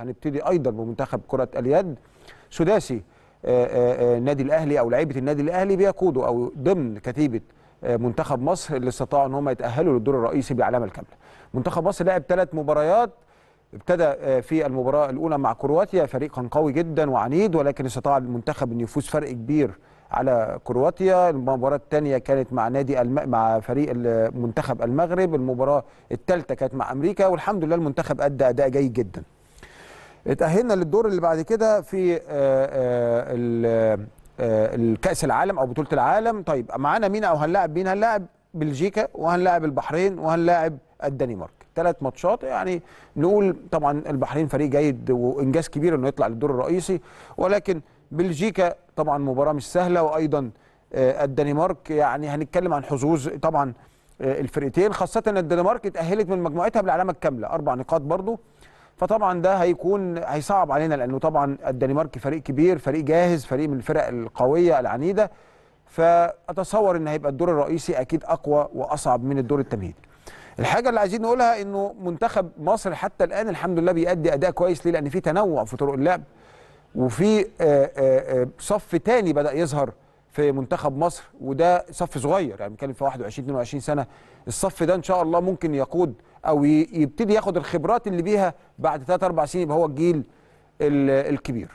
هنبتدي ايضا بمنتخب كره اليد سداسي النادي آه، آه، آه، الاهلي او لعيبه النادي الاهلي بيقودوا او ضمن كتيبه منتخب مصر اللي استطاعوا ان هم يتاهلوا للدور الرئيسي بالعلامه الكامله. منتخب مصر لعب ثلاث مباريات ابتدى في المباراه الاولى مع كرواتيا فريق كان قوي جدا وعنيد ولكن استطاع المنتخب ان يفوز فرق كبير على كرواتيا المباراه الثانيه كانت مع نادي الم... مع فريق منتخب المغرب المباراه الثالثه كانت مع امريكا والحمد لله المنتخب ادى اداء جيد جدا اتأهلنا للدور اللي بعد كده في آه، آه، آه، الكأس العالم أو بطولة العالم طيب معانا مين أو هنلاعب مين هنلاعب بلجيكا وهنلاعب البحرين وهنلاعب الدنمارك ثلاث ماتشات يعني نقول طبعا البحرين فريق جيد وإنجاز كبير إنه يطلع للدور الرئيسي ولكن بلجيكا طبعا مباراة مش سهلة وأيضا الدنمارك يعني هنتكلم عن حظوظ طبعا الفرقتين خاصة ان الدنمارك اتأهلت من مجموعتها بالعلامة الكاملة أربع نقاط برضه فطبعا ده هيكون هيصعب علينا لانه طبعا الدنمارك فريق كبير فريق جاهز فريق من الفرق القويه العنيده فاتصور ان هيبقى الدور الرئيسي اكيد اقوى واصعب من الدور التمهيدي الحاجه اللي عايزين نقولها انه منتخب مصر حتى الان الحمد لله بيأدي اداء كويس ليه لان في تنوع في طرق اللعب وفي آه، آه، آه، صف تاني بدا يظهر في منتخب مصر وده صف صغير يعني بنتكلم في 21 22 سنه الصف ده ان شاء الله ممكن يقود او يبتدي ياخد الخبرات اللي بيها بعد 3 4 سنين يبقى هو الجيل الكبير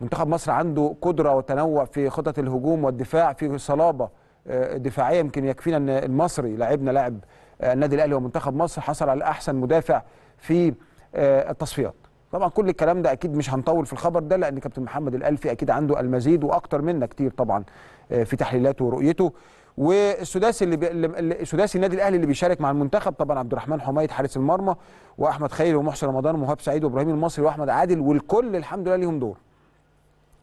منتخب مصر عنده قدره وتنوع في خطط الهجوم والدفاع في صلابه آه، دفاعيه يمكن يكفينا ان المصري لاعبنا لاعب آه، النادي الاهلي ومنتخب مصر حصل على احسن مدافع في آه، التصفيات طبعا كل الكلام ده اكيد مش هنطول في الخبر ده لان كابتن محمد الالفي اكيد عنده المزيد واكتر منا كتير طبعا آه، في تحليلاته ورؤيته والسداسي اللي, بي... اللي... سداسي النادي الاهلي اللي بيشارك مع المنتخب طبعا عبد الرحمن حميد حارس المرمى واحمد خيري ومحسن رمضان ومهاب سعيد وابراهيم المصري واحمد عادل والكل الحمد لله ليهم دور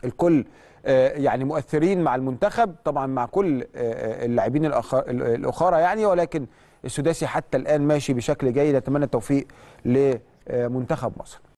الكل آه، يعني مؤثرين مع المنتخب طبعا مع كل آه، اللاعبين الاخرى يعني ولكن السداسي حتى الان ماشي بشكل جيد اتمنى التوفيق لمنتخب مصر